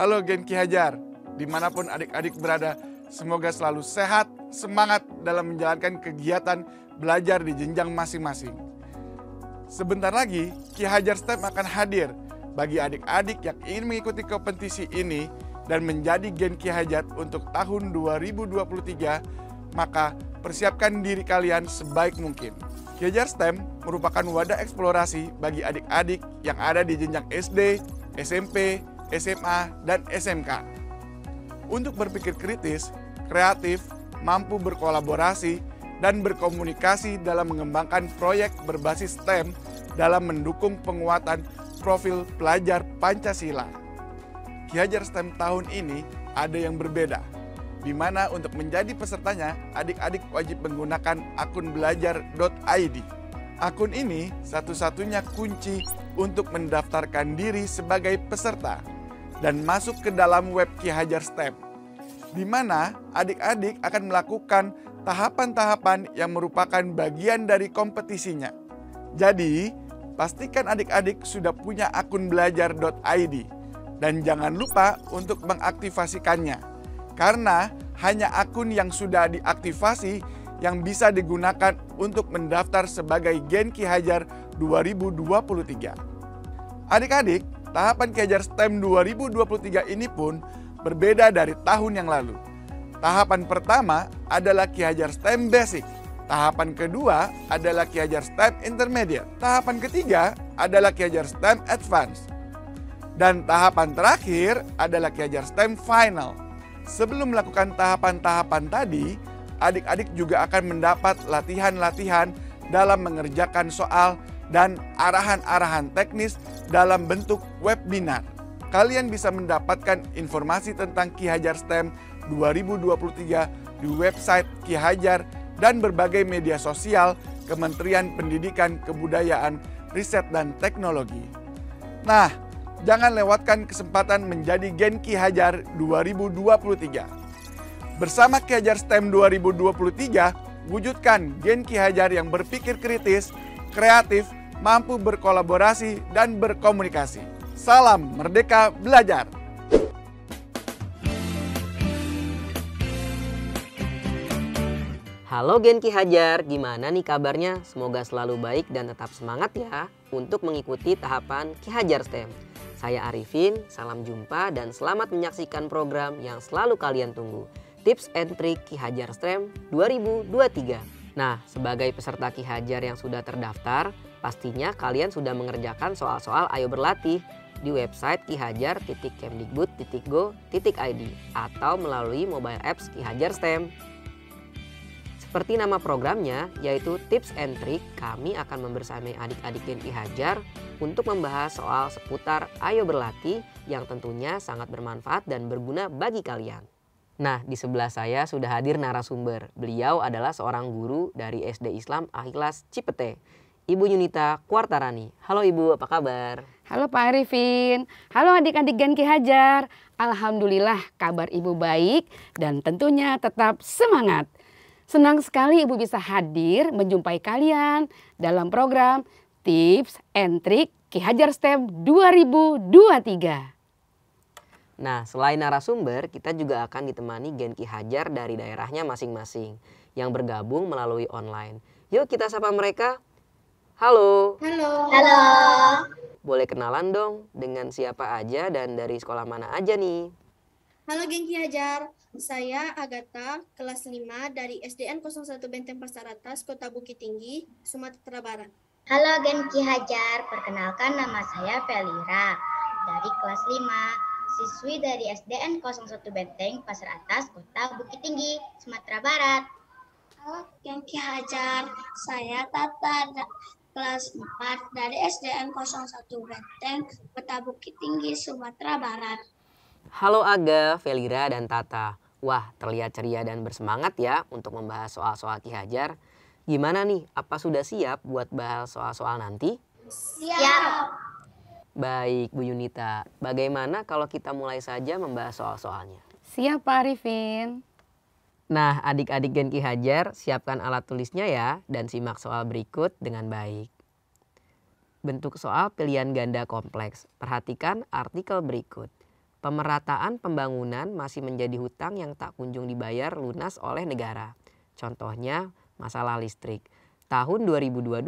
Halo Gen Ki Hajar, dimanapun adik-adik berada, semoga selalu sehat, semangat dalam menjalankan kegiatan belajar di jenjang masing-masing. Sebentar lagi, Ki Hajar Step akan hadir bagi adik-adik yang ingin mengikuti kompetisi ini dan menjadi Gen Ki Hajar untuk tahun 2023, maka persiapkan diri kalian sebaik mungkin. Ki STEM merupakan wadah eksplorasi bagi adik-adik yang ada di jenjang SD, SMP, SMA, dan SMK. Untuk berpikir kritis, kreatif, mampu berkolaborasi, dan berkomunikasi dalam mengembangkan proyek berbasis STEM dalam mendukung penguatan profil pelajar Pancasila. Ki Hajar STEM tahun ini ada yang berbeda, di mana untuk menjadi pesertanya, adik-adik wajib menggunakan akun belajar.id. Akun ini satu-satunya kunci untuk mendaftarkan diri sebagai peserta dan masuk ke dalam web Ki Hajar Step, di mana adik-adik akan melakukan tahapan-tahapan yang merupakan bagian dari kompetisinya. Jadi, pastikan adik-adik sudah punya akun belajar.id dan jangan lupa untuk mengaktifasikannya. Karena hanya akun yang sudah diaktifasi yang bisa digunakan untuk mendaftar sebagai Gen Ki Hajar 2023. Adik-adik, Tahapan Kejar STEM 2023 ini pun berbeda dari tahun yang lalu. Tahapan pertama adalah Ki Hajar STEM Basic. Tahapan kedua adalah Ki Hajar STEM Intermediate. Tahapan ketiga adalah Ki Hajar STEM Advanced. Dan tahapan terakhir adalah Ki Hajar STEM Final. Sebelum melakukan tahapan-tahapan tadi, adik-adik juga akan mendapat latihan-latihan dalam mengerjakan soal dan arahan-arahan teknis dalam bentuk webinar. Kalian bisa mendapatkan informasi tentang Ki Hajar STEM 2023 di website Ki Hajar dan berbagai media sosial Kementerian Pendidikan, Kebudayaan, Riset dan Teknologi. Nah, jangan lewatkan kesempatan menjadi Gen Ki Hajar 2023. Bersama Ki Hajar STEM 2023, wujudkan Gen Ki Hajar yang berpikir kritis, kreatif, mampu berkolaborasi dan berkomunikasi. Salam Merdeka Belajar! Halo Genki Hajar, gimana nih kabarnya? Semoga selalu baik dan tetap semangat ya untuk mengikuti tahapan Ki Hajar STEM. Saya Arifin, salam jumpa dan selamat menyaksikan program yang selalu kalian tunggu. Tips and Trick Ki Hajar STEM 2023. Nah, sebagai peserta Ki Hajar yang sudah terdaftar, Pastinya kalian sudah mengerjakan soal-soal ayo berlatih di website kihajar.kemdikbud.go.id atau melalui mobile apps Kihajar STEM. Seperti nama programnya, yaitu Tips and Trick, kami akan membersamai adik-adik yang Kihajar untuk membahas soal seputar Ayo Berlatih yang tentunya sangat bermanfaat dan berguna bagi kalian. Nah, di sebelah saya sudah hadir narasumber. Beliau adalah seorang guru dari SD Islam Ahilas Cipete Ibu Yunita Kuartarani. Halo Ibu, apa kabar? Halo Pak Arifin. Halo adik-adik Genki Hajar. Alhamdulillah kabar Ibu baik dan tentunya tetap semangat. Senang sekali Ibu bisa hadir menjumpai kalian dalam program Tips and Trick Ki Hajar STEM 2023. Nah, selain narasumber, kita juga akan ditemani Gen Ki Hajar dari daerahnya masing-masing yang bergabung melalui online. Yuk kita sapa mereka. Halo. Halo. Halo. Boleh kenalan dong dengan siapa aja dan dari sekolah mana aja nih? Halo geng Ki Hajar, saya Agatha, kelas 5 dari SDN 01 Benteng Pasar Atas, Kota Bukit Tinggi, Sumatera Barat. Halo geng Ki Hajar, perkenalkan nama saya Felira dari kelas 5, siswi dari SDN 01 Benteng Pasar Atas, Kota Bukit Tinggi, Sumatera Barat. Halo geng Ki Hajar, saya Tata kelas 4 dari SDN 01 Benteng, Kota Bukit Tinggi, Sumatera Barat. Halo Aga, Velira, dan Tata. Wah, terlihat ceria dan bersemangat ya untuk membahas soal-soal Ki Hajar. Gimana nih, apa sudah siap buat bahas soal-soal nanti? Siap. Baik, Bu Yunita. Bagaimana kalau kita mulai saja membahas soal-soalnya? Siap, Pak Arifin. Nah, adik-adik Genki Hajar, siapkan alat tulisnya ya dan simak soal berikut dengan baik. Bentuk soal pilihan ganda kompleks. Perhatikan artikel berikut. Pemerataan pembangunan masih menjadi hutang yang tak kunjung dibayar lunas oleh negara. Contohnya, masalah listrik. Tahun 2022,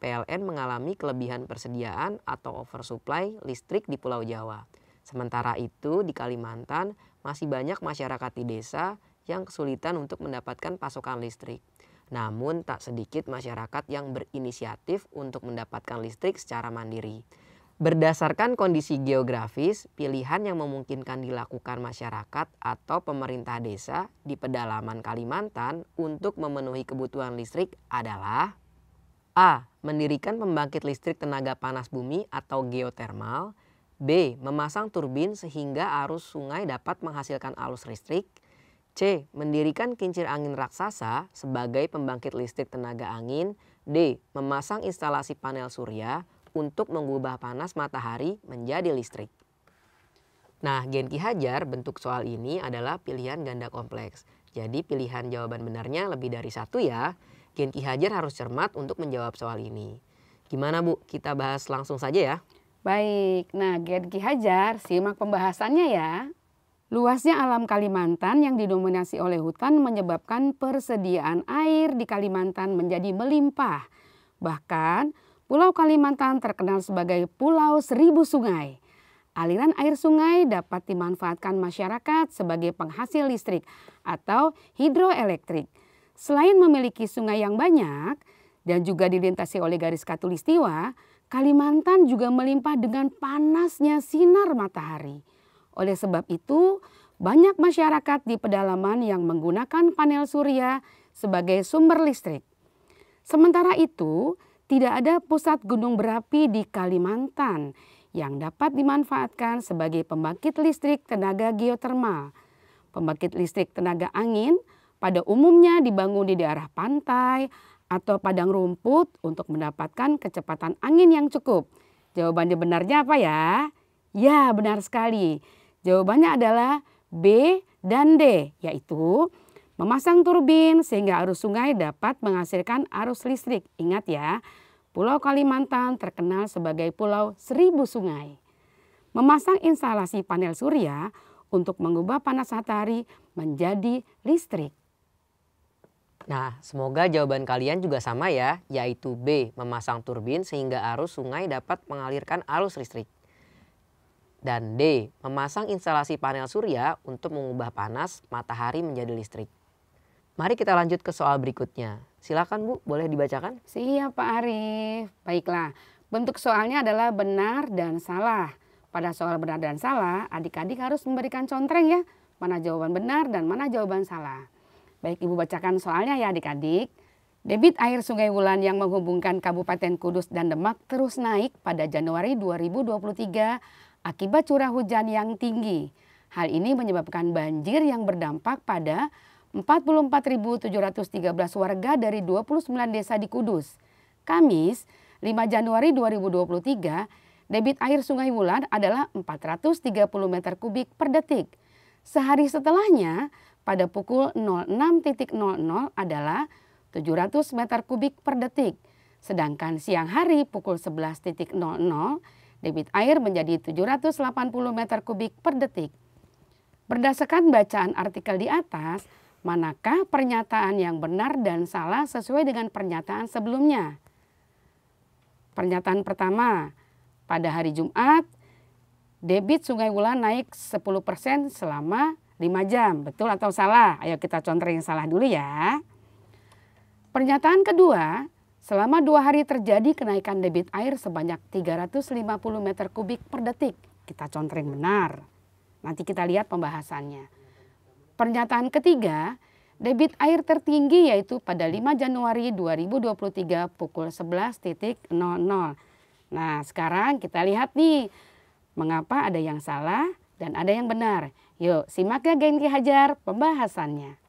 PLN mengalami kelebihan persediaan atau oversupply listrik di Pulau Jawa. Sementara itu, di Kalimantan masih banyak masyarakat di desa yang kesulitan untuk mendapatkan pasokan listrik. Namun tak sedikit masyarakat yang berinisiatif untuk mendapatkan listrik secara mandiri. Berdasarkan kondisi geografis, pilihan yang memungkinkan dilakukan masyarakat atau pemerintah desa di pedalaman Kalimantan untuk memenuhi kebutuhan listrik adalah A. Mendirikan pembangkit listrik tenaga panas bumi atau geotermal B. Memasang turbin sehingga arus sungai dapat menghasilkan arus listrik C. Mendirikan kincir angin raksasa sebagai pembangkit listrik tenaga angin. D. Memasang instalasi panel surya untuk mengubah panas matahari menjadi listrik. Nah, Genki Hajar bentuk soal ini adalah pilihan ganda kompleks. Jadi pilihan jawaban benarnya lebih dari satu ya. Genki Hajar harus cermat untuk menjawab soal ini. Gimana Bu, kita bahas langsung saja ya. Baik, nah Genki Hajar simak pembahasannya ya. Luasnya alam Kalimantan yang didominasi oleh hutan menyebabkan persediaan air di Kalimantan menjadi melimpah. Bahkan, Pulau Kalimantan terkenal sebagai Pulau Seribu Sungai. Aliran air sungai dapat dimanfaatkan masyarakat sebagai penghasil listrik atau hidroelektrik. Selain memiliki sungai yang banyak dan juga dilintasi oleh garis katulistiwa, Kalimantan juga melimpah dengan panasnya sinar matahari. Oleh sebab itu, banyak masyarakat di pedalaman yang menggunakan panel surya sebagai sumber listrik. Sementara itu, tidak ada pusat gunung berapi di Kalimantan yang dapat dimanfaatkan sebagai pembangkit listrik tenaga geotermal. Pembangkit listrik tenaga angin pada umumnya dibangun di daerah pantai atau padang rumput untuk mendapatkan kecepatan angin yang cukup. Jawabannya benarnya apa ya? Ya, benar sekali. Jawabannya adalah B dan D, yaitu memasang turbin sehingga arus sungai dapat menghasilkan arus listrik. Ingat ya, Pulau Kalimantan terkenal sebagai pulau seribu sungai. Memasang instalasi panel surya untuk mengubah panas matahari menjadi listrik. Nah, semoga jawaban kalian juga sama ya, yaitu B, memasang turbin sehingga arus sungai dapat mengalirkan arus listrik. Dan D. Memasang instalasi panel surya untuk mengubah panas matahari menjadi listrik. Mari kita lanjut ke soal berikutnya. Silakan Bu, boleh dibacakan? Siap Pak Arief. Baiklah, bentuk soalnya adalah benar dan salah. Pada soal benar dan salah, adik-adik harus memberikan contreng ya. Mana jawaban benar dan mana jawaban salah. Baik, Ibu bacakan soalnya ya adik-adik. Debit air Sungai Wulan yang menghubungkan Kabupaten Kudus dan Demak terus naik pada Januari 2023 akibat curah hujan yang tinggi. Hal ini menyebabkan banjir yang berdampak pada 44.713 warga dari 29 desa di Kudus. Kamis, 5 Januari 2023, debit air Sungai Wulan adalah 430 meter kubik per detik. Sehari setelahnya, pada pukul 06.00 adalah 700 meter kubik per detik. Sedangkan siang hari pukul 11.00 Debit air menjadi 780 meter kubik per detik. Berdasarkan bacaan artikel di atas, manakah pernyataan yang benar dan salah sesuai dengan pernyataan sebelumnya? Pernyataan pertama, pada hari Jumat, debit Sungai Wulan naik 10% selama 5 jam. Betul atau salah? Ayo kita contoh yang salah dulu ya. Pernyataan kedua, Selama dua hari terjadi kenaikan debit air sebanyak 350 meter kubik per detik. Kita contreng benar. Nanti kita lihat pembahasannya. Pernyataan ketiga, debit air tertinggi yaitu pada 5 Januari 2023 pukul 11.00. Nah sekarang kita lihat nih, mengapa ada yang salah dan ada yang benar. Yuk simak ya Genki Hajar pembahasannya.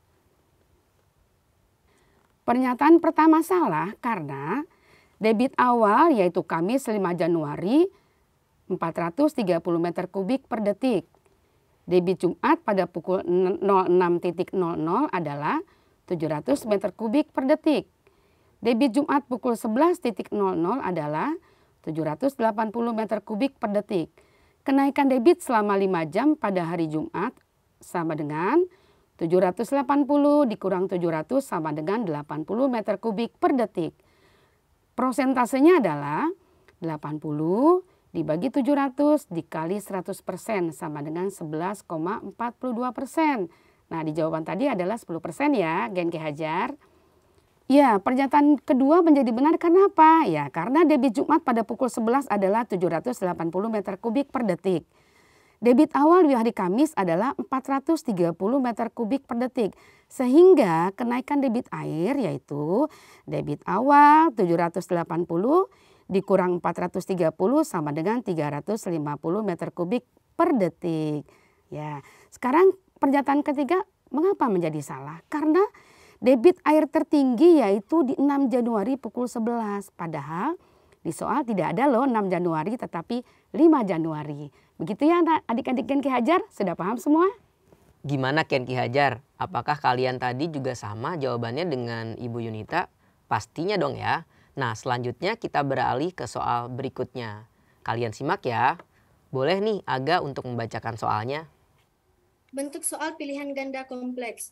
Pernyataan pertama salah karena debit awal yaitu Kamis 5 Januari 430 meter kubik per detik. Debit Jumat pada pukul 06.00 adalah 700 meter kubik per detik. Debit Jumat pukul 11.00 adalah 780 meter kubik per detik. Kenaikan debit selama 5 jam pada hari Jumat sama dengan 780 dikurang 700 sama dengan 80 meter kubik per detik. Prosentasenya adalah 80 dibagi 700 dikali 100 persen sama dengan 11,42 persen. Nah di jawaban tadi adalah 10 persen ya Gen Ki Hajar. Ya, pernyataan kedua menjadi benar karena apa? Ya, karena debit Jumat pada pukul 11 adalah 780 meter kubik per detik. Debit awal di hari Kamis adalah 430 meter kubik per detik. Sehingga kenaikan debit air yaitu debit awal 780 dikurang 430 sama dengan 350 meter kubik per detik. Ya, sekarang pernyataan ketiga mengapa menjadi salah? Karena debit air tertinggi yaitu di 6 Januari pukul 11. Padahal di soal tidak ada loh 6 Januari tetapi 5 Januari. Begitu ya adik-adik Ken Ki Hajar, sudah paham semua? Gimana Ken Ki Hajar? Apakah kalian tadi juga sama jawabannya dengan Ibu Yunita? Pastinya dong ya. Nah selanjutnya kita beralih ke soal berikutnya. Kalian simak ya. Boleh nih Aga untuk membacakan soalnya. Bentuk soal pilihan ganda kompleks.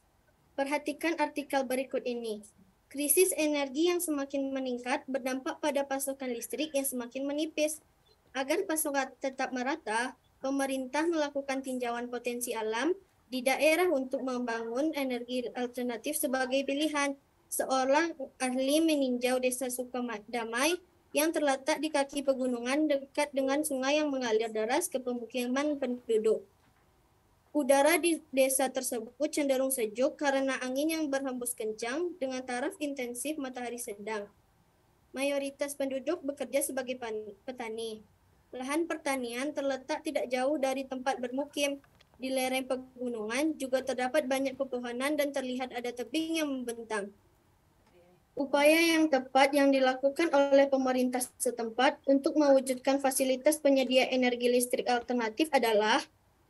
Perhatikan artikel berikut ini. Krisis energi yang semakin meningkat berdampak pada pasokan listrik yang semakin menipis. Agar pasokan tetap merata, pemerintah melakukan tinjauan potensi alam di daerah untuk membangun energi alternatif sebagai pilihan, seolah ahli meninjau desa Sukamadamai yang terletak di kaki pegunungan dekat dengan sungai yang mengalir deras ke pemukiman penduduk. Udara di desa tersebut cenderung sejuk karena angin yang berhembus kencang dengan taraf intensif matahari sedang. Mayoritas penduduk bekerja sebagai petani. Lahan pertanian terletak tidak jauh dari tempat bermukim. Di lereng pegunungan juga terdapat banyak pepohonan dan terlihat ada tebing yang membentang. Upaya yang tepat yang dilakukan oleh pemerintah setempat untuk mewujudkan fasilitas penyedia energi listrik alternatif adalah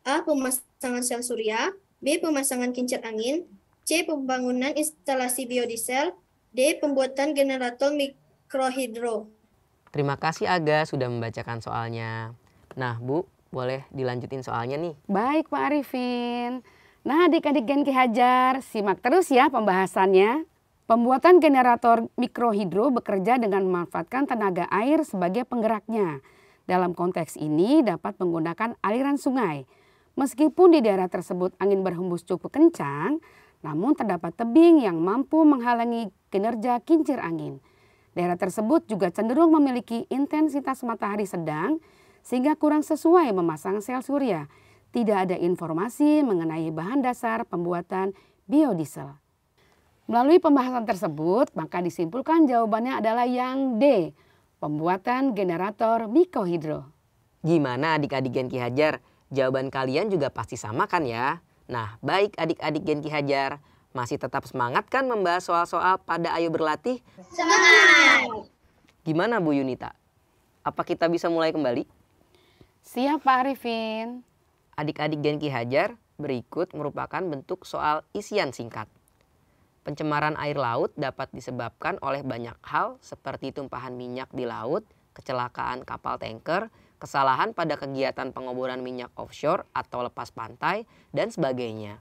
A. Pemasangan sel surya, B. Pemasangan kincir angin, C. Pembangunan instalasi biodiesel, D. Pembuatan generator mikrohidro. Terima kasih Aga sudah membacakan soalnya. Nah, Bu, boleh dilanjutin soalnya nih. Baik, Pak Arifin. Nah, adik-adik Gen Ki Hajar, simak terus ya pembahasannya. Pembuatan generator mikrohidro bekerja dengan memanfaatkan tenaga air sebagai penggeraknya. Dalam konteks ini dapat menggunakan aliran sungai. Meskipun di daerah tersebut angin berhembus cukup kencang, namun terdapat tebing yang mampu menghalangi kinerja kincir angin. Daerah tersebut juga cenderung memiliki intensitas matahari sedang sehingga kurang sesuai memasang sel surya. Tidak ada informasi mengenai bahan dasar pembuatan biodiesel. Melalui pembahasan tersebut, maka disimpulkan jawabannya adalah yang D, pembuatan generator mikohidro. Gimana adik-adik Genki Hajar? Jawaban kalian juga pasti sama kan ya? Nah, baik adik-adik Genki Hajar, masih tetap semangat kan membahas soal-soal pada ayu Berlatih? Semangat! Gimana Bu Yunita? Apa kita bisa mulai kembali? Siap Pak Arifin. Adik-adik Genki Hajar, berikut merupakan bentuk soal isian singkat. Pencemaran air laut dapat disebabkan oleh banyak hal seperti tumpahan minyak di laut, kecelakaan kapal tanker, kesalahan pada kegiatan pengoboran minyak offshore atau lepas pantai, dan sebagainya.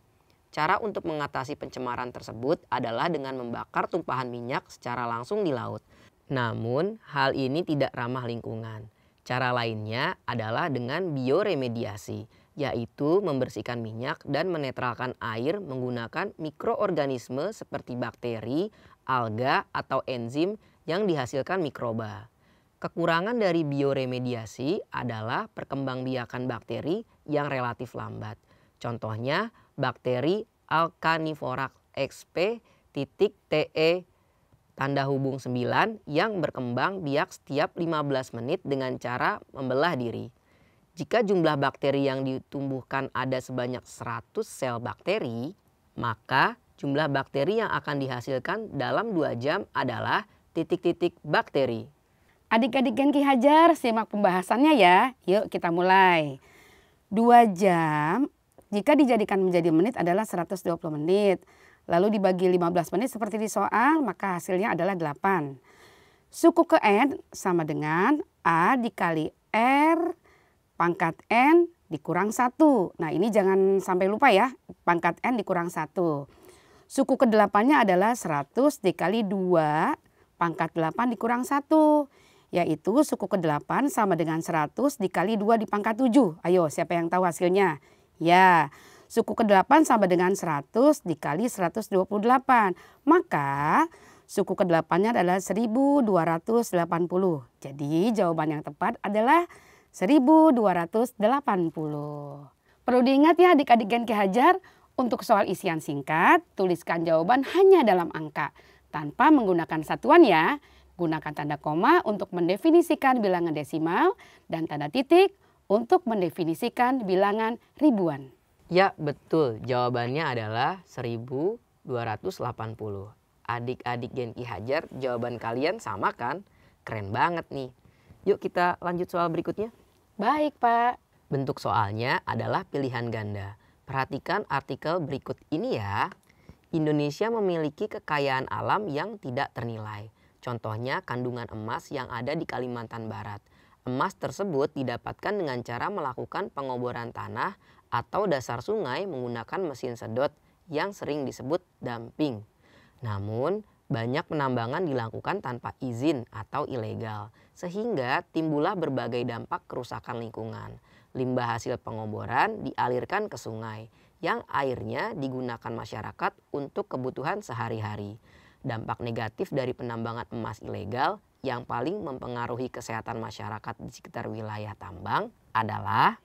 Cara untuk mengatasi pencemaran tersebut adalah dengan membakar tumpahan minyak secara langsung di laut. Namun, hal ini tidak ramah lingkungan. Cara lainnya adalah dengan bioremediasi, yaitu membersihkan minyak dan menetralkan air menggunakan mikroorganisme seperti bakteri, alga, atau enzim yang dihasilkan mikroba. Kekurangan dari bioremediasi adalah perkembangbiakan bakteri yang relatif lambat. Contohnya, bakteri alkanivorak XP titik TE tanda hubung 9 yang berkembang biak setiap 15 menit dengan cara membelah diri. Jika jumlah bakteri yang ditumbuhkan ada sebanyak 100 sel bakteri, maka jumlah bakteri yang akan dihasilkan dalam 2 jam adalah titik-titik bakteri. Adik-adik genki Hajar, simak pembahasannya ya. Yuk kita mulai. 2 jam jika dijadikan menjadi menit adalah 120 menit. Lalu dibagi 15 menit seperti di soal, maka hasilnya adalah 8. Suku ke N sama dengan A dikali R pangkat N dikurang 1. Nah ini jangan sampai lupa ya, pangkat N dikurang 1. Suku ke delapannya adalah 100 dikali 2 pangkat 8 dikurang 1. Yaitu suku ke 8 sama dengan 100 dikali 2 dipangkat 7. Ayo siapa yang tahu hasilnya? Ya, suku ke-8 sama dengan 100 dikali 128. Maka suku ke-8-nya adalah 1280. Jadi jawaban yang tepat adalah 1280. Perlu diingat ya adik-adik Gen Ki Hajar, untuk soal isian singkat, tuliskan jawaban hanya dalam angka tanpa menggunakan satuan ya. Gunakan tanda koma untuk mendefinisikan bilangan desimal dan tanda titik untuk mendefinisikan bilangan ribuan? Ya, betul. Jawabannya adalah 1280. Adik-adik Gen Ki Hajar, jawaban kalian sama kan? Keren banget nih. Yuk kita lanjut soal berikutnya. Baik, Pak. Bentuk soalnya adalah pilihan ganda. Perhatikan artikel berikut ini ya. Indonesia memiliki kekayaan alam yang tidak ternilai. Contohnya kandungan emas yang ada di Kalimantan Barat. Emas tersebut didapatkan dengan cara melakukan pengoboran tanah atau dasar sungai menggunakan mesin sedot yang sering disebut dumping. Namun, banyak penambangan dilakukan tanpa izin atau ilegal, sehingga timbullah berbagai dampak kerusakan lingkungan. Limbah hasil pengoboran dialirkan ke sungai, yang airnya digunakan masyarakat untuk kebutuhan sehari-hari. Dampak negatif dari penambangan emas ilegal yang paling mempengaruhi kesehatan masyarakat di sekitar wilayah tambang adalah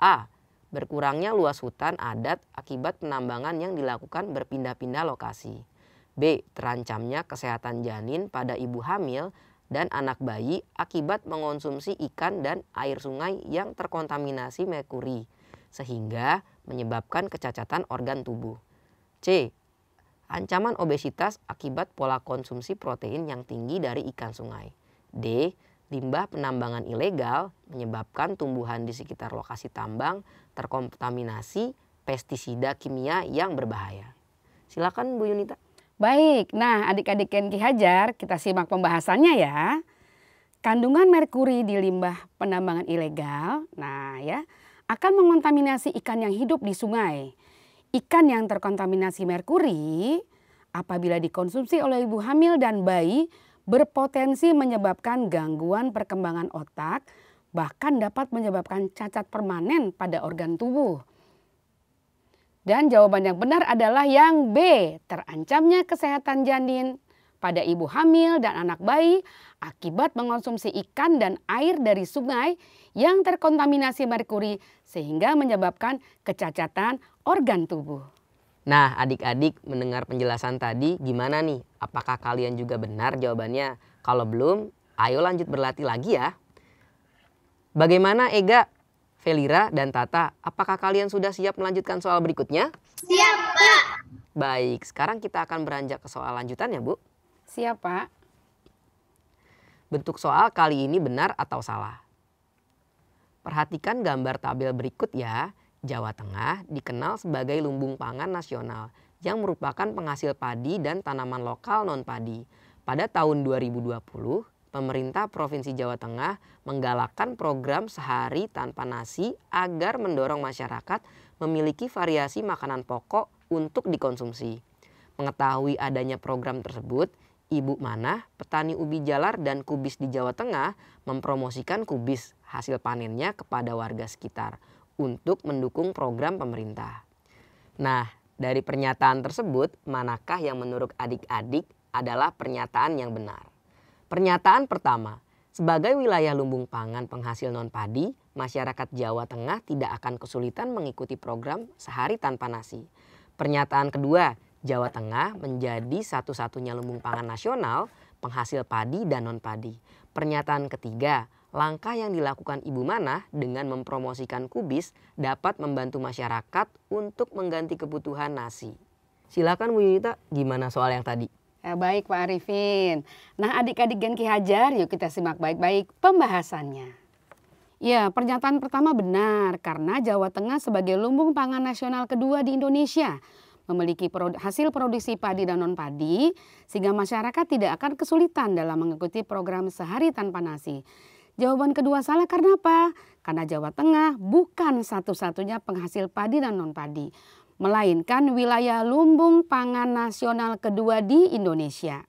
A. Berkurangnya luas hutan adat akibat penambangan yang dilakukan berpindah-pindah lokasi. B. Terancamnya kesehatan janin pada ibu hamil dan anak bayi akibat mengonsumsi ikan dan air sungai yang terkontaminasi merkuri sehingga menyebabkan kecacatan organ tubuh. C. Ancaman obesitas akibat pola konsumsi protein yang tinggi dari ikan sungai. D. Limbah penambangan ilegal menyebabkan tumbuhan di sekitar lokasi tambang terkontaminasi pestisida kimia yang berbahaya. Silakan Bu Yunita. Baik, nah adik-adik Kenki Hajar, kita simak pembahasannya ya. Kandungan merkuri di limbah penambangan ilegal, nah ya, akan mengontaminasi ikan yang hidup di sungai. Ikan yang terkontaminasi merkuri apabila dikonsumsi oleh ibu hamil dan bayi berpotensi menyebabkan gangguan perkembangan otak, bahkan dapat menyebabkan cacat permanen pada organ tubuh. Dan jawaban yang benar adalah yang B, terancamnya kesehatan janin pada ibu hamil dan anak bayi akibat mengonsumsi ikan dan air dari sungai yang terkontaminasi merkuri sehingga menyebabkan kecacatan organ tubuh. Nah, adik-adik mendengar penjelasan tadi gimana nih? Apakah kalian juga benar jawabannya? Kalau belum, ayo lanjut berlatih lagi ya. Bagaimana Ega, Velira, dan Tata? Apakah kalian sudah siap melanjutkan soal berikutnya? Siap, Pak. Baik, sekarang kita akan beranjak ke soal lanjutannya, Bu. Siap, Pak. Bentuk soal kali ini benar atau salah? Perhatikan gambar tabel berikut ya Jawa Tengah dikenal sebagai lumbung pangan nasional yang merupakan penghasil padi dan tanaman lokal non-padi. Pada tahun 2020, pemerintah Provinsi Jawa Tengah menggalakkan program sehari tanpa nasi agar mendorong masyarakat memiliki variasi makanan pokok untuk dikonsumsi. Mengetahui adanya program tersebut, Ibu Manah, petani ubi jalar dan kubis di Jawa Tengah, mempromosikan kubis hasil panennya kepada warga sekitar untuk mendukung program pemerintah. Nah, dari pernyataan tersebut, manakah yang menurut adik-adik adalah pernyataan yang benar? Pernyataan pertama, sebagai wilayah lumbung pangan penghasil non-padi, masyarakat Jawa Tengah tidak akan kesulitan mengikuti program sehari tanpa nasi. Pernyataan kedua, Jawa Tengah menjadi satu-satunya lumbung pangan nasional penghasil padi dan non-padi. Pernyataan ketiga, langkah yang dilakukan Ibu Manah dengan mempromosikan kubis dapat membantu masyarakat untuk mengganti kebutuhan nasi. Silakan Bu Yunita, gimana soal yang tadi? Ya, baik Pak Arifin. Nah adik-adik Gen Ki Hajar, yuk kita simak baik-baik pembahasannya. Ya, pernyataan pertama benar karena Jawa Tengah sebagai lumbung pangan nasional kedua di Indonesia memiliki hasil produksi padi dan non padi sehingga masyarakat tidak akan kesulitan dalam mengikuti program sehari tanpa nasi Jawaban kedua salah karena apa? Karena Jawa Tengah bukan satu-satunya penghasil padi dan non-padi, melainkan wilayah lumbung pangan nasional kedua di Indonesia.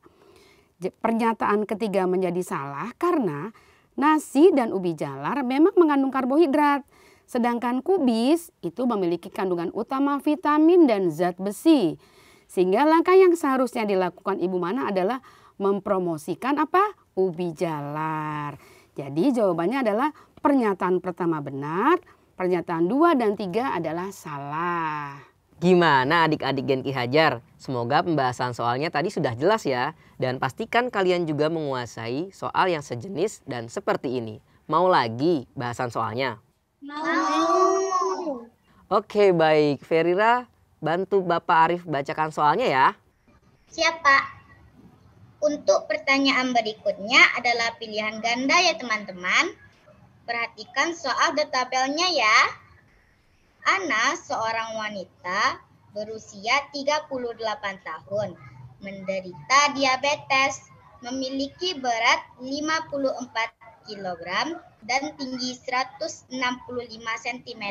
Pernyataan ketiga menjadi salah karena nasi dan ubi jalar memang mengandung karbohidrat. Sedangkan kubis itu memiliki kandungan utama vitamin dan zat besi. Sehingga langkah yang seharusnya dilakukan ibu mana adalah mempromosikan apa? Ubi jalar. Jadi jawabannya adalah pernyataan pertama benar, pernyataan dua dan tiga adalah salah. Gimana adik-adik Genki Hajar? Semoga pembahasan soalnya tadi sudah jelas ya. Dan pastikan kalian juga menguasai soal yang sejenis dan seperti ini. Mau lagi bahasan soalnya? Mau. Oke baik, Ferira bantu Bapak Arif bacakan soalnya ya. Siap Pak. Untuk pertanyaan berikutnya adalah pilihan ganda ya teman-teman. Perhatikan soal dan ya. Ana seorang wanita berusia 38 tahun, menderita diabetes, memiliki berat 54 kg dan tinggi 165 cm.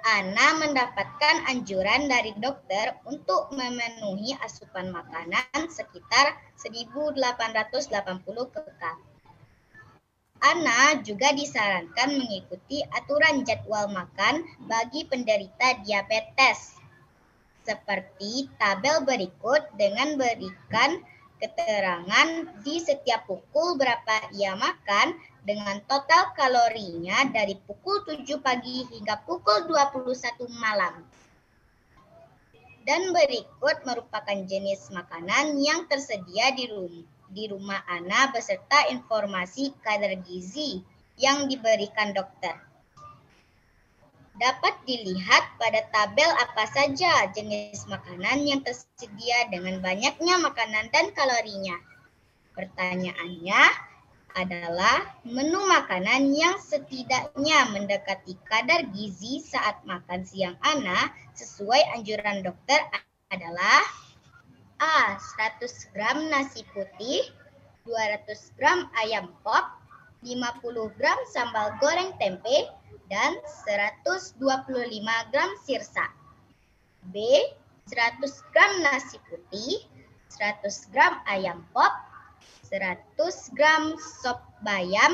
Ana mendapatkan anjuran dari dokter untuk memenuhi asupan makanan sekitar 1880 kekal. Ana juga disarankan mengikuti aturan jadwal makan bagi penderita diabetes seperti tabel berikut dengan berikan Keterangan di setiap pukul berapa ia makan dengan total kalorinya dari pukul 7 pagi hingga pukul 21 malam. Dan berikut merupakan jenis makanan yang tersedia di rumah di rumah Ana beserta informasi kadar gizi yang diberikan dokter dapat dilihat pada tabel apa saja jenis makanan yang tersedia dengan banyaknya makanan dan kalorinya. Pertanyaannya adalah menu makanan yang setidaknya mendekati kadar gizi saat makan siang anak sesuai anjuran dokter adalah A. 100 gram nasi putih, 200 gram ayam pop, 50 gram sambal goreng tempe, dan 125 gram sirsa. B. 100 gram nasi putih, 100 gram ayam pop, 100 gram sop bayam,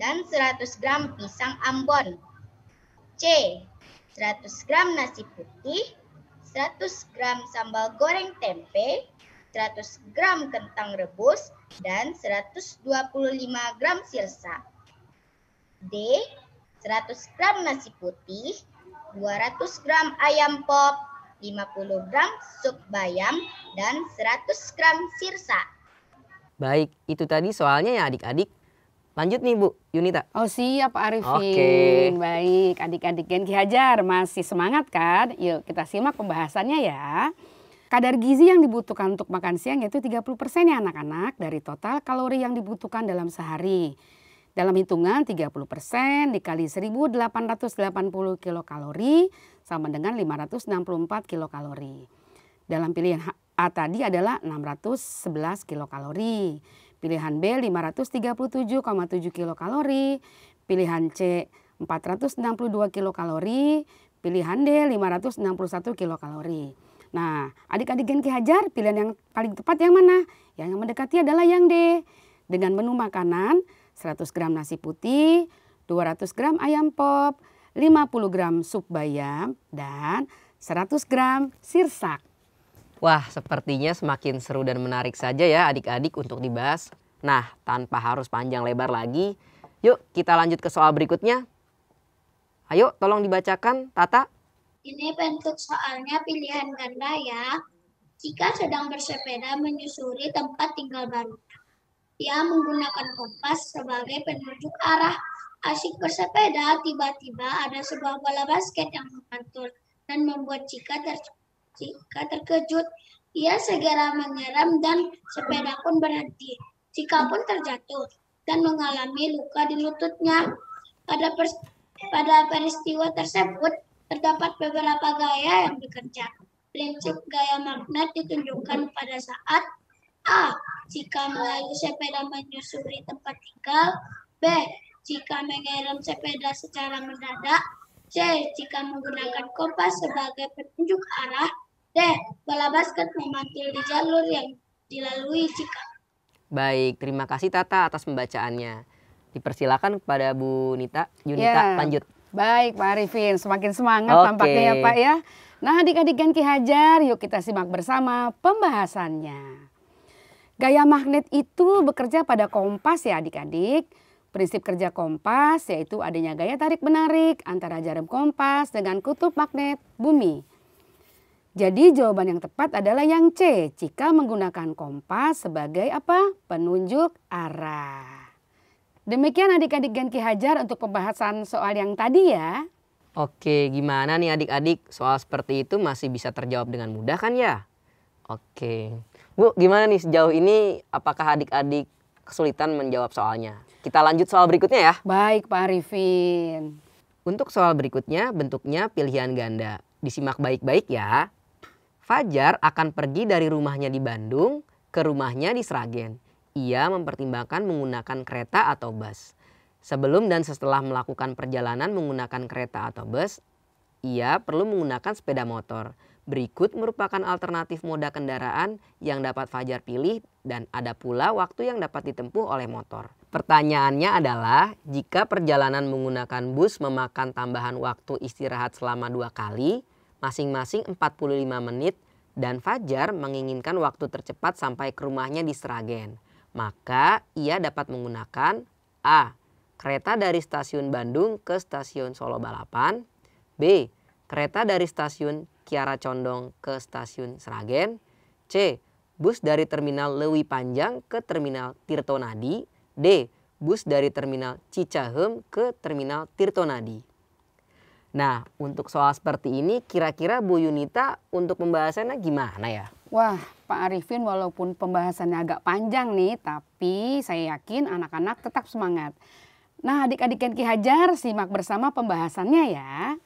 dan 100 gram pisang ambon. C. 100 gram nasi putih, 100 gram sambal goreng tempe, 100 gram kentang rebus, dan 125 gram sirsa. D. 100 gram nasi putih, 200 gram ayam pop, 50 gram sup bayam, dan 100 gram sirsa. Baik, itu tadi soalnya ya adik-adik. Lanjut nih Bu Yunita. Oh siap Arifin. Oke. Okay. Baik, adik-adik Genki Hajar masih semangat kan? Yuk kita simak pembahasannya ya. Kadar gizi yang dibutuhkan untuk makan siang yaitu 30% ya anak-anak dari total kalori yang dibutuhkan dalam sehari. Dalam hitungan 30% dikali 1880 kilokalori sama dengan 564 kilokalori. Dalam pilihan A tadi adalah 611 kilokalori. Pilihan B 537,7 kilokalori. Pilihan C 462 kilokalori. Pilihan D 561 kilokalori. Nah, adik-adik Gen Hajar, pilihan yang paling tepat yang mana? Yang mendekati adalah yang D. Dengan menu makanan 100 gram nasi putih, 200 gram ayam pop, 50 gram sup bayam, dan 100 gram sirsak. Wah, sepertinya semakin seru dan menarik saja ya adik-adik untuk dibahas. Nah, tanpa harus panjang lebar lagi, yuk kita lanjut ke soal berikutnya. Ayo, tolong dibacakan, Tata. Ini bentuk soalnya pilihan ganda ya. Jika sedang bersepeda menyusuri tempat tinggal baru. Ia menggunakan kompas sebagai penunjuk arah. Asik bersepeda, tiba-tiba ada sebuah bola basket yang memantul dan membuat Cika, ter Cika terkejut. Ia segera mengeram dan sepeda pun berhenti. Cika pun terjatuh dan mengalami luka di lututnya. Pada, pada peristiwa tersebut, Terdapat beberapa gaya yang bekerja Prinsip gaya magnet ditunjukkan pada saat A. Jika melalui sepeda menyusuri tempat tinggal B. Jika mengirim sepeda secara mendadak C. Jika menggunakan kompas sebagai petunjuk arah D. Bola basket memantul di jalur yang dilalui jika Baik, terima kasih Tata atas pembacaannya. Dipersilakan kepada Bu Nita, Yunita, yeah. lanjut. Baik Pak Arifin, semakin semangat okay. tampaknya ya Pak ya. Nah adik-adik Ki Hajar, yuk kita simak bersama pembahasannya. Gaya magnet itu bekerja pada kompas ya adik-adik. Prinsip kerja kompas yaitu adanya gaya tarik-menarik antara jarum kompas dengan kutub magnet bumi. Jadi jawaban yang tepat adalah yang C, jika menggunakan kompas sebagai apa? Penunjuk arah. Demikian adik-adik Gen Ki Hajar untuk pembahasan soal yang tadi ya. Oke, gimana nih adik-adik? Soal seperti itu masih bisa terjawab dengan mudah kan ya? Oke. Bu, gimana nih sejauh ini apakah adik-adik kesulitan menjawab soalnya? Kita lanjut soal berikutnya ya. Baik, Pak Arifin. Untuk soal berikutnya bentuknya pilihan ganda. Disimak baik-baik ya. Fajar akan pergi dari rumahnya di Bandung ke rumahnya di Sragen ia mempertimbangkan menggunakan kereta atau bus. Sebelum dan setelah melakukan perjalanan menggunakan kereta atau bus, ia perlu menggunakan sepeda motor. Berikut merupakan alternatif moda kendaraan yang dapat Fajar pilih dan ada pula waktu yang dapat ditempuh oleh motor. Pertanyaannya adalah, jika perjalanan menggunakan bus memakan tambahan waktu istirahat selama dua kali, masing-masing 45 menit, dan Fajar menginginkan waktu tercepat sampai ke rumahnya di Sragen maka ia dapat menggunakan A. Kereta dari stasiun Bandung ke stasiun Solo Balapan B. Kereta dari stasiun Kiara Condong ke stasiun Sragen C. Bus dari terminal Lewi Panjang ke terminal Tirtonadi D. Bus dari terminal Cicahem ke terminal Tirtonadi Nah, untuk soal seperti ini kira-kira Bu Yunita untuk pembahasannya gimana ya? Wah, Pak Arifin walaupun pembahasannya agak panjang nih, tapi saya yakin anak-anak tetap semangat. Nah adik-adik Ki Hajar simak bersama pembahasannya ya.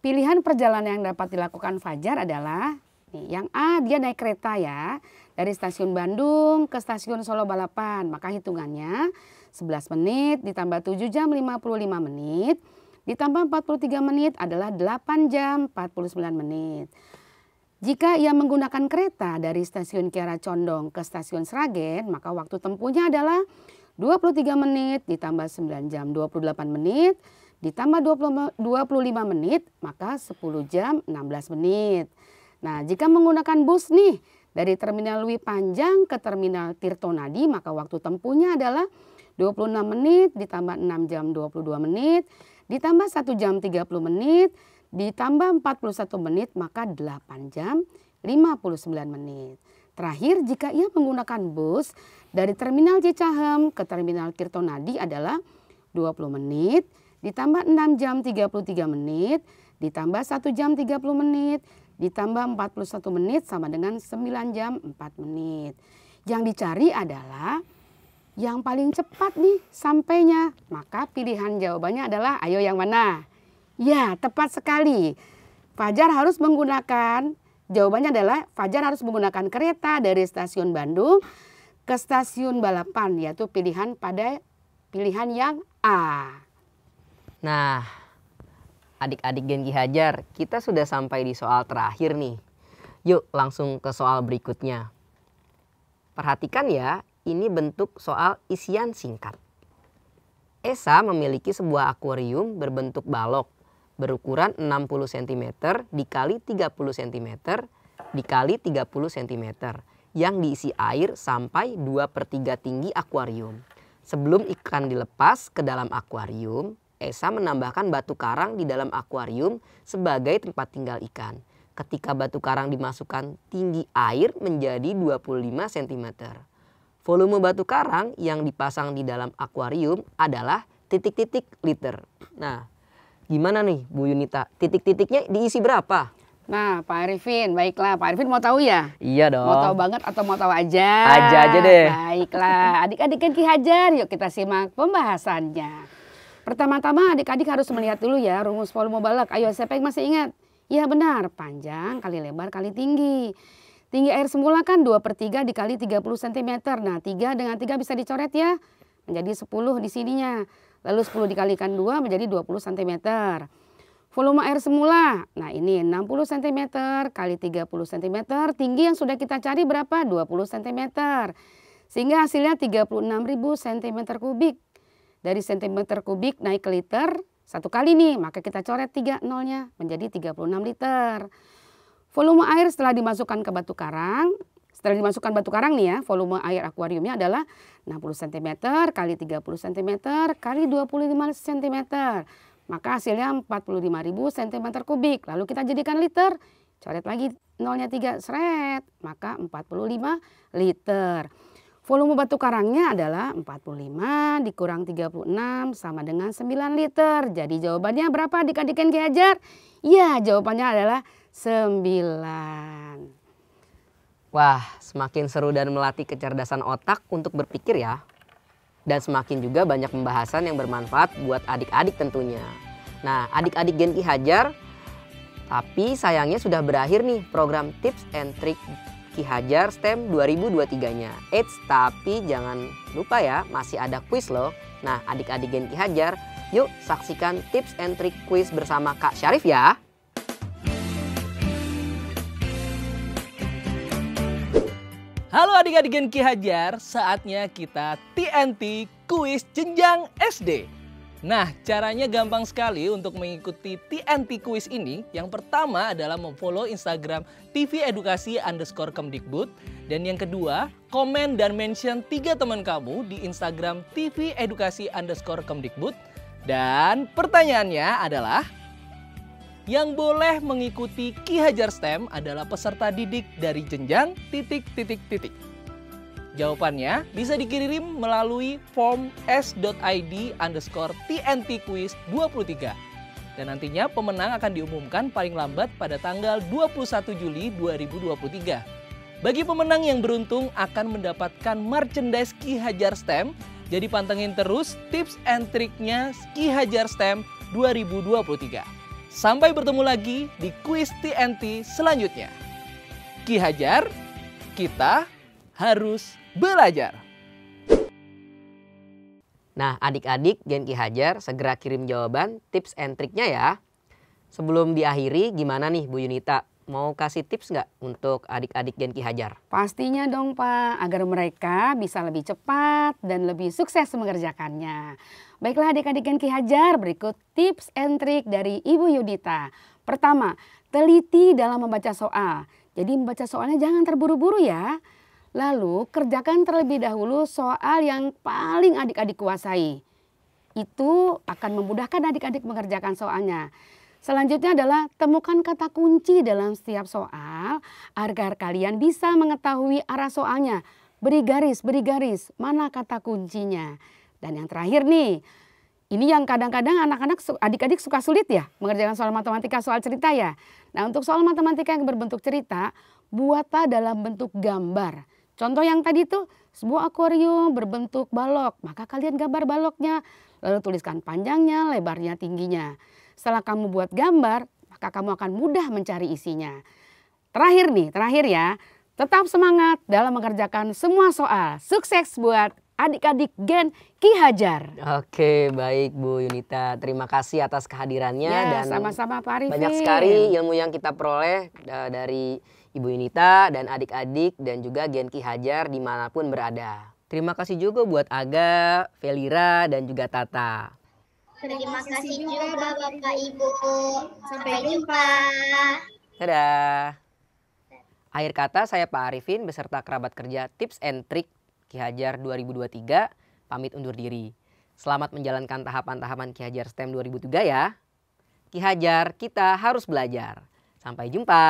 Pilihan perjalanan yang dapat dilakukan Fajar adalah nih, yang A dia naik kereta ya dari stasiun Bandung ke stasiun Solo Balapan. Maka hitungannya 11 menit ditambah 7 jam 55 menit ditambah 43 menit adalah 8 jam 49 menit. Jika ia menggunakan kereta dari stasiun Kiara Condong ke stasiun Sragen, maka waktu tempuhnya adalah 23 menit ditambah 9 jam 28 menit ditambah 20, 25 menit maka 10 jam 16 menit. Nah, jika menggunakan bus nih dari terminal Lui Panjang ke terminal Tirtonadi maka waktu tempuhnya adalah 26 menit ditambah 6 jam 22 menit ditambah 1 jam 30 menit Ditambah 41 menit maka 8 jam 59 menit. Terakhir, jika ia menggunakan bus dari Terminal Cicahem ke Terminal Tirtonadi adalah 20 menit, ditambah 6 jam 33 menit, ditambah 1 jam 30 menit, ditambah 41 menit sama dengan 9 jam 4 menit. Yang dicari adalah yang paling cepat nih sampainya. Maka pilihan jawabannya adalah ayo yang mana? Ya, tepat sekali. Fajar harus menggunakan, jawabannya adalah Fajar harus menggunakan kereta dari stasiun Bandung ke stasiun balapan, yaitu pilihan pada pilihan yang A. Nah, adik-adik Genki Hajar, kita sudah sampai di soal terakhir nih. Yuk langsung ke soal berikutnya. Perhatikan ya, ini bentuk soal isian singkat. Esa memiliki sebuah akuarium berbentuk balok berukuran 60 cm dikali 30 cm dikali 30 cm yang diisi air sampai 2 per 3 tinggi akuarium. Sebelum ikan dilepas ke dalam akuarium, Esa menambahkan batu karang di dalam akuarium sebagai tempat tinggal ikan. Ketika batu karang dimasukkan, tinggi air menjadi 25 cm. Volume batu karang yang dipasang di dalam akuarium adalah titik-titik liter. Nah, Gimana nih Bu Yunita? Titik-titiknya diisi berapa? Nah, Pak Arifin, baiklah. Pak Arifin mau tahu ya? Iya dong. Mau tahu banget atau mau tahu aja? Aja aja deh. Baiklah, adik-adik kan Ki Hajar, yuk kita simak pembahasannya. Pertama-tama adik-adik harus melihat dulu ya rumus volume balak. Ayo siapa yang masih ingat? Iya benar, panjang kali lebar kali tinggi. Tinggi air semula kan 2 per 3 dikali 30 cm. Nah 3 dengan 3 bisa dicoret ya, menjadi 10 di sininya. Lalu 10 dikalikan 2 menjadi 20 cm. Volume air semula, nah ini 60 cm kali 30 cm, tinggi yang sudah kita cari berapa? 20 cm. Sehingga hasilnya 36.000 cm kubik. Dari cm kubik naik ke liter, satu kali nih, maka kita coret 3 nolnya menjadi 36 liter. Volume air setelah dimasukkan ke batu karang, setelah dimasukkan batu karang nih ya, volume air akuariumnya adalah 60 cm kali 30 cm kali 25 cm. Maka hasilnya 45.000 cm kubik. Lalu kita jadikan liter. Coret lagi nolnya 3, seret. Maka 45 liter. Volume batu karangnya adalah 45 dikurang 36 sama dengan 9 liter. Jadi jawabannya berapa adik-adik yang diajar? Ya jawabannya adalah 9. Wah, semakin seru dan melatih kecerdasan otak untuk berpikir ya. Dan semakin juga banyak pembahasan yang bermanfaat buat adik-adik tentunya. Nah, adik-adik Genki Hajar, tapi sayangnya sudah berakhir nih program tips and trick Ki Hajar STEM 2023-nya. Eits, tapi jangan lupa ya, masih ada quiz loh. Nah, adik-adik Genki Hajar, yuk saksikan tips and trick quiz bersama Kak Syarif ya. Halo adik-adik Genki Hajar, saatnya kita TNT kuis jenjang SD. Nah, caranya gampang sekali untuk mengikuti TNT kuis ini. Yang pertama adalah memfollow Instagram TV Edukasi underscore Kemdikbud. Dan yang kedua, komen dan mention tiga teman kamu di Instagram TV Edukasi underscore Kemdikbud. Dan pertanyaannya adalah, yang boleh mengikuti Ki Hajar STEM adalah peserta didik dari jenjang titik titik titik. Jawabannya bisa dikirim melalui form s.id underscore TNT Quiz 23. Dan nantinya pemenang akan diumumkan paling lambat pada tanggal 21 Juli 2023. Bagi pemenang yang beruntung akan mendapatkan merchandise Ki Hajar STEM. Jadi pantengin terus tips and triknya Ki Hajar STEM 2023. Sampai bertemu lagi di kuis TNT selanjutnya. Ki Hajar, kita harus belajar. Nah, adik-adik Gen Ki Hajar segera kirim jawaban tips and triknya ya. Sebelum diakhiri, gimana nih Bu Yunita? Mau kasih tips nggak untuk adik-adik Gen Ki Hajar? Pastinya dong Pak, agar mereka bisa lebih cepat dan lebih sukses mengerjakannya. Baiklah adik-adik yang kihajar berikut tips and trik dari Ibu Yudita. Pertama, teliti dalam membaca soal. Jadi membaca soalnya jangan terburu-buru ya. Lalu kerjakan terlebih dahulu soal yang paling adik-adik kuasai. Itu akan memudahkan adik-adik mengerjakan soalnya. Selanjutnya adalah temukan kata kunci dalam setiap soal agar kalian bisa mengetahui arah soalnya. Beri garis, beri garis, mana kata kuncinya. Dan yang terakhir nih, ini yang kadang-kadang anak-anak adik-adik suka sulit ya mengerjakan soal matematika, soal cerita ya. Nah untuk soal matematika yang berbentuk cerita, buatlah dalam bentuk gambar. Contoh yang tadi tuh sebuah akuarium berbentuk balok, maka kalian gambar baloknya, lalu tuliskan panjangnya, lebarnya, tingginya. Setelah kamu buat gambar, maka kamu akan mudah mencari isinya. Terakhir nih, terakhir ya, tetap semangat dalam mengerjakan semua soal. Sukses buat adik-adik Gen Ki Hajar. Oke, baik Bu Yunita. Terima kasih atas kehadirannya ya, dan sama-sama Pak Arifin. Banyak sekali ilmu yang kita peroleh e, dari Ibu Yunita dan adik-adik dan juga Gen Ki Hajar dimanapun berada. Terima kasih juga buat Aga, Velira, dan juga Tata. Terima kasih juga Bapak Ibu. Sampai jumpa. Dadah. Akhir kata saya Pak Arifin beserta kerabat kerja tips and trick Ki Hajar 2023 pamit undur diri. Selamat menjalankan tahapan-tahapan Ki Hajar STEM 2003 ya. Ki Hajar, kita harus belajar. Sampai jumpa.